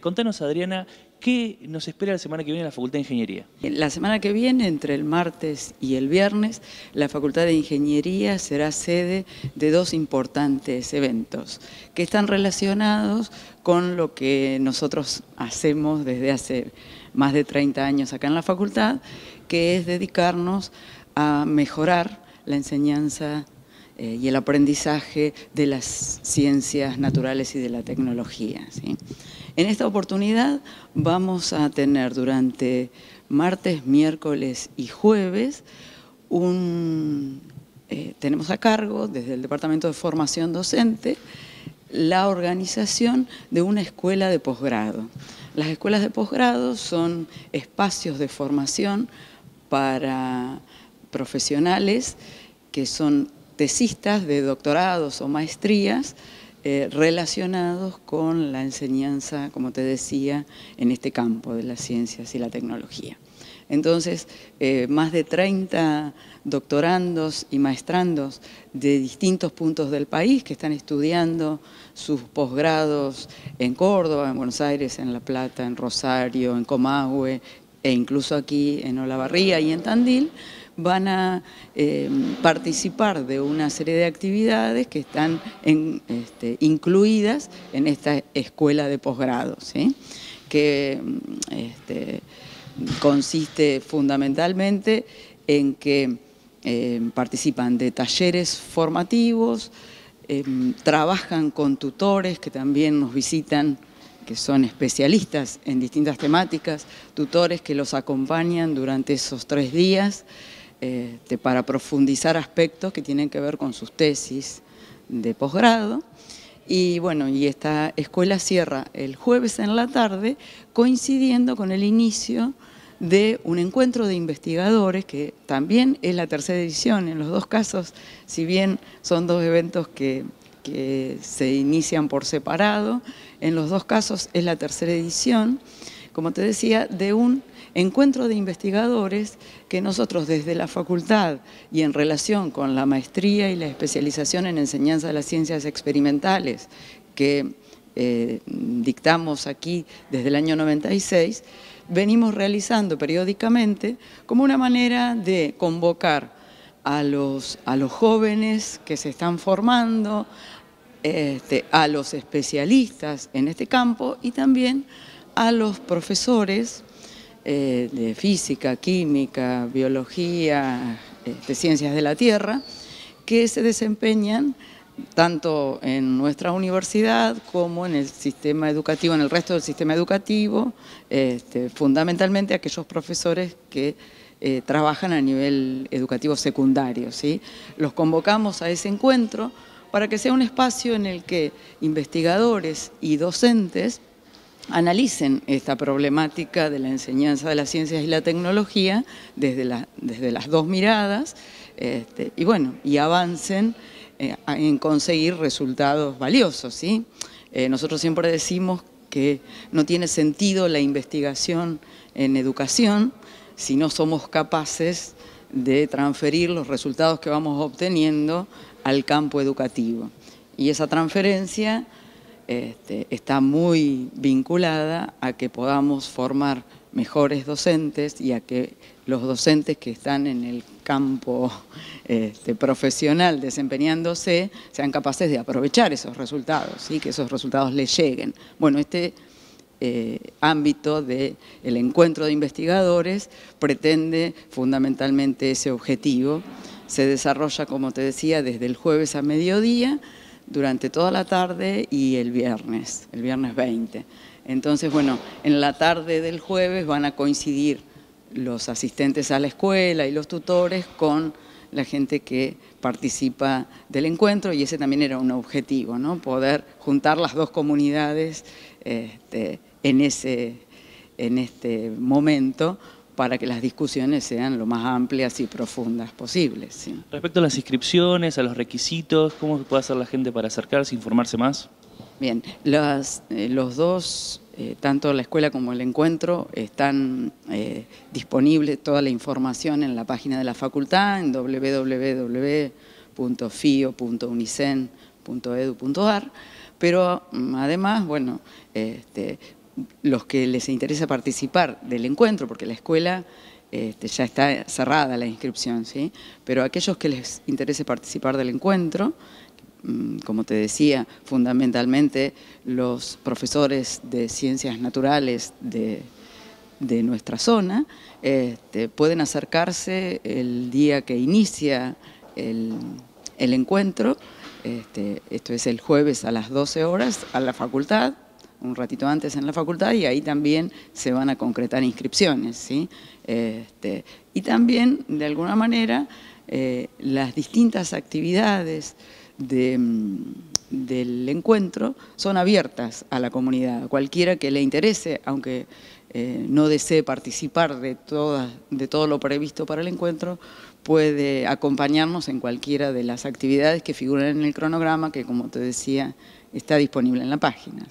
Contanos, Adriana, ¿qué nos espera la semana que viene en la Facultad de Ingeniería? La semana que viene, entre el martes y el viernes, la Facultad de Ingeniería será sede de dos importantes eventos que están relacionados con lo que nosotros hacemos desde hace más de 30 años acá en la facultad, que es dedicarnos a mejorar la enseñanza eh, y el aprendizaje de las ciencias naturales y de la tecnología. En esta oportunidad vamos a tener durante martes, miércoles y jueves eh, tenemos a cargo desde el Departamento de Formación Docente la organización de una escuela de posgrado. Las escuelas de posgrado son espacios de formación para profesionales que son tesistas de doctorados o maestrías eh, relacionados con la enseñanza, como te decía, en este campo de las ciencias y la tecnología. Entonces, eh, más de 30 doctorandos y maestrandos de distintos puntos del país que están estudiando sus posgrados en Córdoba, en Buenos Aires, en La Plata, en Rosario, en Comahue e incluso aquí en Olavarría y en Tandil, van a eh, participar de una serie de actividades que están este, incluidas en esta escuela de posgrado, que mm, este, consiste fundamentalmente en que eh, participan de talleres formativos, eh, trabajan con tutores que también nos visitan que son especialistas en distintas temáticas, tutores que los acompañan durante esos tres días, este, para profundizar aspectos que tienen que ver con sus tesis de posgrado. Y bueno, y esta escuela cierra el jueves en la tarde, coincidiendo con el inicio de un encuentro de investigadores, que también es la tercera edición en los dos casos, si bien son dos eventos que se inician por separado, en los dos casos es la tercera edición, como te decía, de un encuentro de investigadores que nosotros desde la facultad y en relación con la maestría y la especialización en enseñanza de las ciencias experimentales que eh, dictamos aquí desde el año 96, venimos realizando periódicamente como una manera de convocar a los, a los jóvenes que se están formando, este, a los especialistas en este campo y también a los profesores eh, de física, química, biología, de este, ciencias de la Tierra, que se desempeñan tanto en nuestra universidad como en el sistema educativo, en el resto del sistema educativo, este, fundamentalmente aquellos profesores que eh, trabajan a nivel educativo secundario. ¿sí? Los convocamos a ese encuentro para que sea un espacio en el que investigadores y docentes analicen esta problemática de la enseñanza de las ciencias y la tecnología desde, desde las dos miradas este, y bueno, y avancen eh, en conseguir resultados valiosos. ¿sí? Eh, nosotros siempre decimos que no tiene sentido la investigación en educación si no somos capaces de transferir los resultados que vamos obteniendo al campo educativo. Y esa transferencia este, está muy vinculada a que podamos formar mejores docentes y a que los docentes que están en el campo este, profesional desempeñándose sean capaces de aprovechar esos resultados y que esos resultados les lleguen. Bueno, este eh, ámbito del encuentro de investigadores pretende fundamentalmente ese objetivo. Se desarrolla, como te decía, desde el jueves a mediodía durante toda la tarde y el viernes, el viernes 20. Entonces, bueno, en la tarde del jueves van a coincidir los asistentes a la escuela y los tutores con la gente que participa del encuentro y ese también era un objetivo, ¿no? Poder juntar las dos comunidades este, en, ese, en este momento para que las discusiones sean lo más amplias y profundas posibles. Respecto a las inscripciones, a los requisitos, ¿cómo puede hacer la gente para acercarse, informarse más? Bien, eh, los dos, eh, tanto la escuela como el encuentro, están eh, disponibles toda la información en la página de la facultad, en www.fio.unicen.edu.ar, pero mm, además, bueno, este, los que les interesa participar del encuentro, porque la escuela este, ya está cerrada la inscripción, ¿sí? pero aquellos que les interese participar del encuentro, mm, como te decía, fundamentalmente los profesores de ciencias naturales de, nuestra zona, este, pueden acercarse el día que inicia el, el encuentro, este, esto es el jueves a las 12 horas, a la facultad, un ratito antes en la facultad y ahí también se van a concretar inscripciones. ¿sí? Este, y también, de alguna manera, eh, las distintas actividades mm, del encuentro son abiertas a la comunidad, cualquiera que le interese, aunque eh, no desee participar de, de todo lo previsto para el encuentro, puede acompañarnos en cualquiera de las actividades que figuran en el cronograma que, como te decía, está disponible en la página.